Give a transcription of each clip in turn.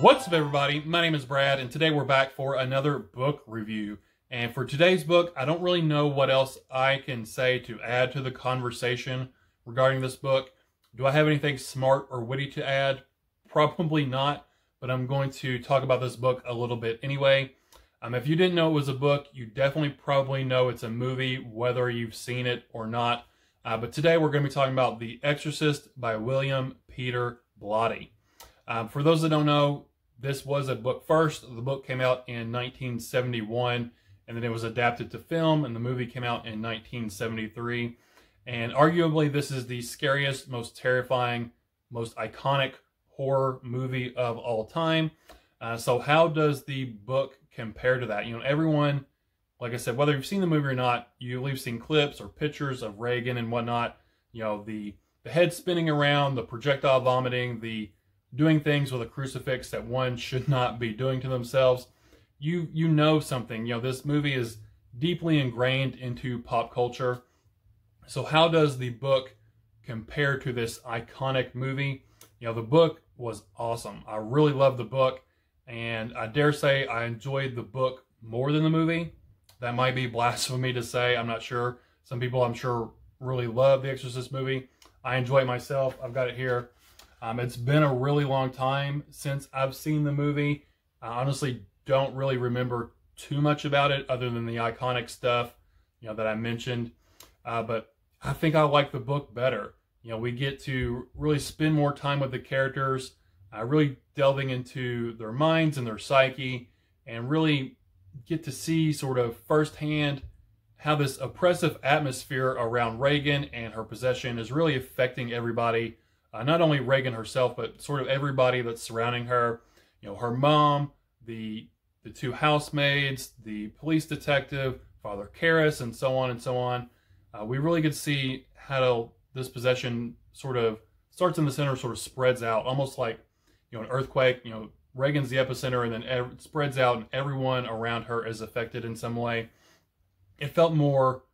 What's up, everybody? My name is Brad, and today we're back for another book review. And for today's book, I don't really know what else I can say to add to the conversation regarding this book. Do I have anything smart or witty to add? Probably not, but I'm going to talk about this book a little bit anyway. Um, if you didn't know it was a book, you definitely probably know it's a movie, whether you've seen it or not. Uh, but today we're going to be talking about The Exorcist by William Peter Blatty. Um, for those that don't know, this was a book first. The book came out in 1971, and then it was adapted to film, and the movie came out in 1973. And arguably, this is the scariest, most terrifying, most iconic horror movie of all time. Uh, so, how does the book compare to that? You know, everyone, like I said, whether you've seen the movie or not, you've seen clips or pictures of Reagan and whatnot. You know, the the head spinning around, the projectile vomiting, the doing things with a crucifix that one should not be doing to themselves, you you know something. You know, this movie is deeply ingrained into pop culture. So how does the book compare to this iconic movie? You know, the book was awesome. I really loved the book, and I dare say I enjoyed the book more than the movie. That might be blasphemy to say, I'm not sure. Some people I'm sure really love the Exorcist movie. I enjoy it myself. I've got it here. Um, it's been a really long time since I've seen the movie. I honestly don't really remember too much about it other than the iconic stuff, you know, that I mentioned. Uh, but I think I like the book better. You know, we get to really spend more time with the characters, uh, really delving into their minds and their psyche, and really get to see sort of firsthand how this oppressive atmosphere around Reagan and her possession is really affecting everybody uh, not only Reagan herself, but sort of everybody that's surrounding her. You know, her mom, the the two housemaids, the police detective, Father Karras, and so on and so on. Uh, we really could see how this possession sort of starts in the center, sort of spreads out, almost like you know an earthquake. You know, Reagan's the epicenter, and then ev- spreads out, and everyone around her is affected in some way. It felt more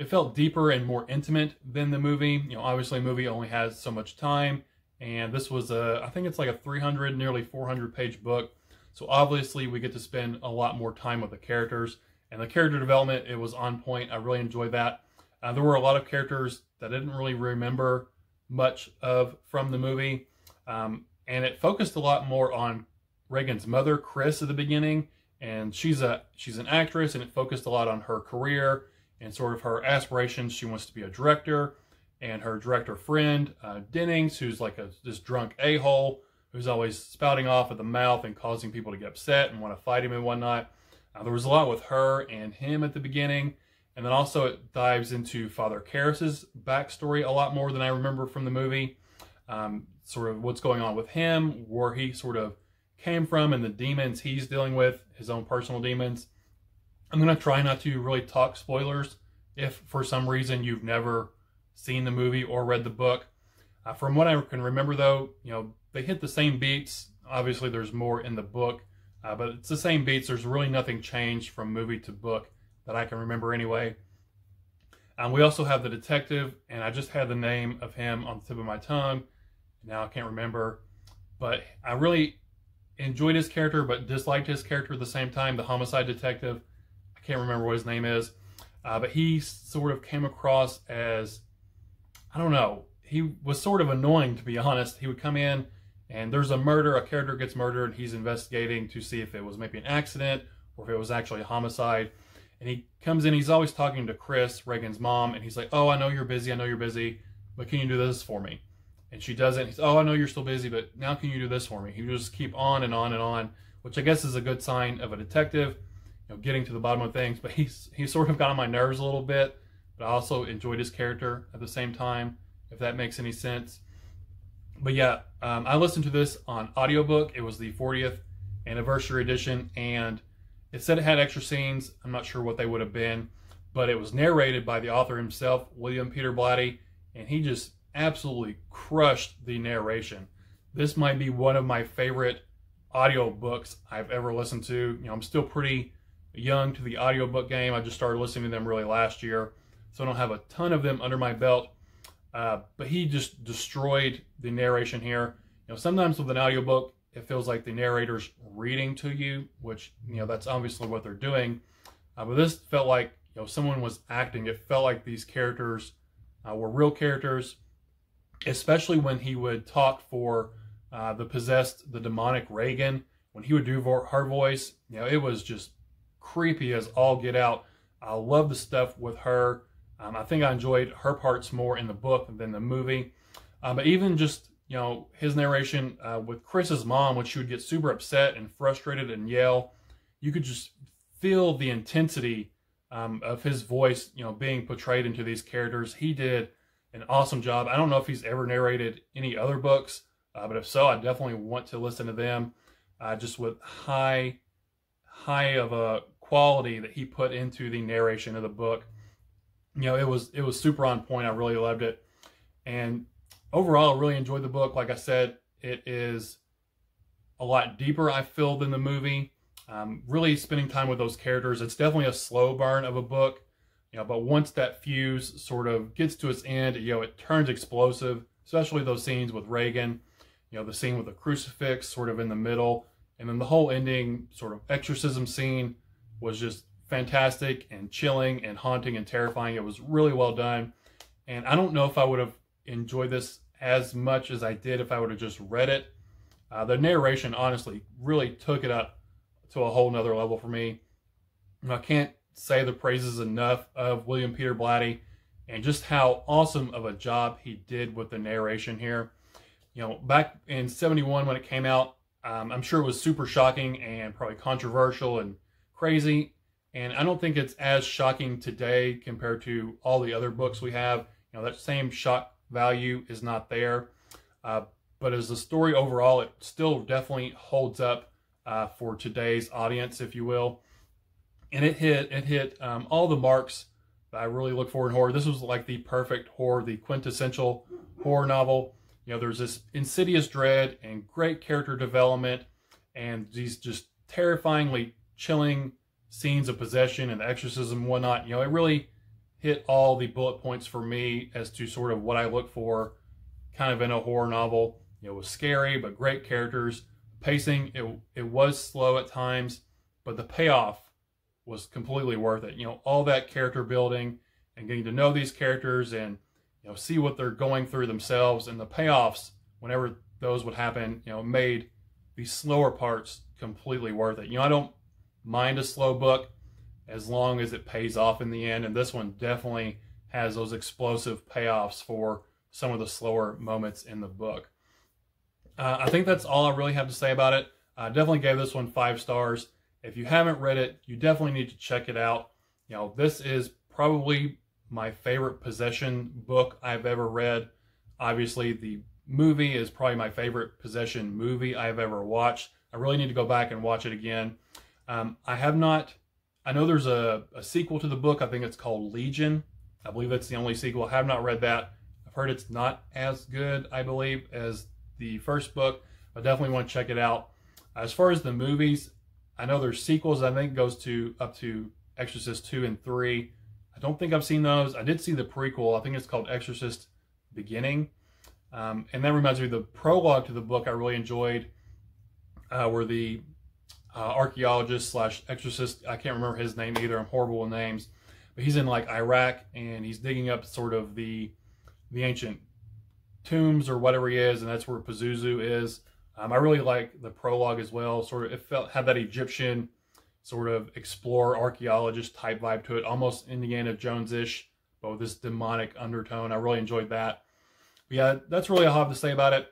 it felt deeper and more intimate than the movie. You know, obviously a movie only has so much time, and this was a, I think it's like a 300, nearly 400 page book. So obviously we get to spend a lot more time with the characters, and the character development, it was on point. I really enjoyed that. Uh, there were a lot of characters that I didn't really remember much of from the movie, um, and it focused a lot more on Reagan's mother, Chris, at the beginning, and she's a she's an actress, and it focused a lot on her career and sort of her aspirations. She wants to be a director, and her director friend uh, Dennings, who's like a this drunk a hole who's always spouting off at the mouth and causing people to get upset and want to fight him and whatnot. Uh, there was a lot with her and him at the beginning, and then also it dives into Father Karras's backstory a lot more than I remember from the movie. Um, sort of what's going on with him, where he sort of came from, and the demons he's dealing with, his own personal demons. I'm going to try not to really talk spoilers if for some reason you've never seen the movie or read the book. Uh, from what I can remember, though, you know, they hit the same beats. Obviously, there's more in the book, uh, but it's the same beats. There's really nothing changed from movie to book that I can remember anyway. Um, we also have the detective, and I just had the name of him on the tip of my tongue. Now I can't remember, but I really enjoyed his character, but disliked his character at the same time. The homicide detective. I can't remember what his name is, uh, but he sort of came across as, I don't know, he was sort of annoying to be honest. He would come in and there's a murder, a character gets murdered, and he's investigating to see if it was maybe an accident or if it was actually a homicide. And he comes in, he's always talking to Chris, Reagan's mom, and he's like, Oh, I know you're busy, I know you're busy, but can you do this for me? And she doesn't. He's, Oh, I know you're still busy, but now can you do this for me? He just keep on and on and on, which I guess is a good sign of a detective know, getting to the bottom of things. But he's he sort of got on my nerves a little bit, but I also enjoyed his character at the same time, if that makes any sense. But yeah, um, I listened to this on audiobook. It was the 40th anniversary edition, and it said it had extra scenes. I'm not sure what they would have been, but it was narrated by the author himself, William Peter Blatty, and he just absolutely crushed the narration. This might be one of my favorite audiobooks I've ever listened to. You know, I'm still pretty young to the audiobook game. I just started listening to them really last year, so I don't have a ton of them under my belt. Uh, but he just destroyed the narration here. You know, sometimes with an audiobook, it feels like the narrator's reading to you, which, you know, that's obviously what they're doing. Uh, but this felt like, you know, someone was acting. It felt like these characters uh, were real characters, especially when he would talk for uh, the possessed, the demonic Reagan. When he would do her voice, you know, it was just creepy as all get out. I love the stuff with her. Um, I think I enjoyed her parts more in the book than the movie. Um, but even just you know his narration uh, with Chris's mom, when she would get super upset and frustrated and yell, you could just feel the intensity um, of his voice, you know, being portrayed into these characters. He did an awesome job. I don't know if he's ever narrated any other books, uh, but if so, I definitely want to listen to them. Uh, just with high, high of a quality that he put into the narration of the book. You know, it was it was super on point. I really loved it, and overall, really enjoyed the book. Like I said, it is a lot deeper. I feel than the movie. Um, really spending time with those characters. It's definitely a slow burn of a book, you know. But once that fuse sort of gets to its end, you know, it turns explosive. Especially those scenes with Reagan, you know, the scene with the crucifix sort of in the middle, and then the whole ending sort of exorcism scene was just fantastic and chilling and haunting and terrifying. It was really well done. And I don't know if I would have enjoyed this as much as I did if I would have just read it. Uh, the narration, honestly, really took it up to a whole nother level for me. I can't say the praises enough of William Peter Blatty and just how awesome of a job he did with the narration here. You know, back in 71 when it came out, um, I'm sure it was super shocking and probably controversial and crazy. And I don't think it's as shocking today compared to all the other books we have. You know, that same shock value is not there. Uh, but as a story overall, it still definitely holds up uh, for today's audience, if you will. And it hit it hit um, all the marks that I really look for in horror. This was like the perfect horror, the quintessential horror novel. You know, there's this insidious dread and great character development and these just terrifyingly chilling scenes of possession and exorcism and whatnot. You know, it really hit all the bullet points for me as to sort of what I look for kind of in a horror novel. You know, it was scary, but great characters. Pacing, it, it was slow at times, but the payoff was completely worth it. You know, all that character building and getting to know these characters and, you know, see what they're going through themselves and the payoffs whenever those would happen, you know, made the slower parts completely worth it. You know, I don't mind a slow book as long as it pays off in the end. And this one definitely has those explosive payoffs for some of the slower moments in the book. Uh, I think that's all I really have to say about it. I definitely gave this one five stars. If you haven't read it, you definitely need to check it out. You know, this is probably my favorite possession book I've ever read. Obviously, the movie is probably my favorite possession movie I've ever watched. I really need to go back and watch it again. Um, I have not, I know there's a, a sequel to the book. I think it's called Legion. I believe it's the only sequel. I have not read that. I've heard it's not as good, I believe, as the first book. I definitely want to check it out. As far as the movies, I know there's sequels. I think goes to up to Exorcist two and three. I don't think I've seen those. I did see the prequel. I think it's called Exorcist Beginning, um, and that reminds me the prologue to the book I really enjoyed, uh, where the uh, archaeologist slash exorcist. I can't remember his name either. I'm horrible with names, but he's in like Iraq and he's digging up sort of the the ancient tombs or whatever he is, and that's where Pazuzu is. Um, I really like the prologue as well. Sort of it felt had that Egyptian sort of explorer archaeologist type vibe to it, almost Indiana Jones ish, but with this demonic undertone. I really enjoyed that. But yeah, that's really all I have to say about it.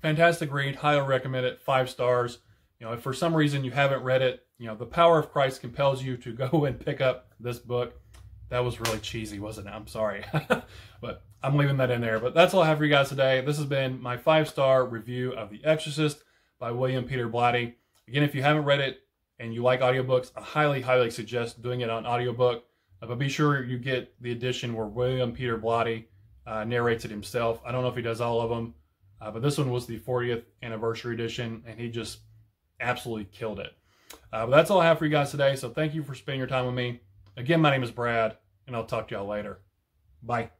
Fantastic read. Highly recommend it. Five stars. You know, if for some reason you haven't read it, you know, the power of Christ compels you to go and pick up this book. That was really cheesy, wasn't it? I'm sorry. but I'm leaving that in there. But that's all I have for you guys today. This has been my five star review of The Exorcist by William Peter Blatty. Again, if you haven't read it and you like audiobooks, I highly, highly suggest doing it on audiobook. Uh, but be sure you get the edition where William Peter Blatty uh, narrates it himself. I don't know if he does all of them, uh, but this one was the 40th anniversary edition, and he just absolutely killed it. Uh, but that's all I have for you guys today. So thank you for spending your time with me. Again, my name is Brad, and I'll talk to y'all later. Bye.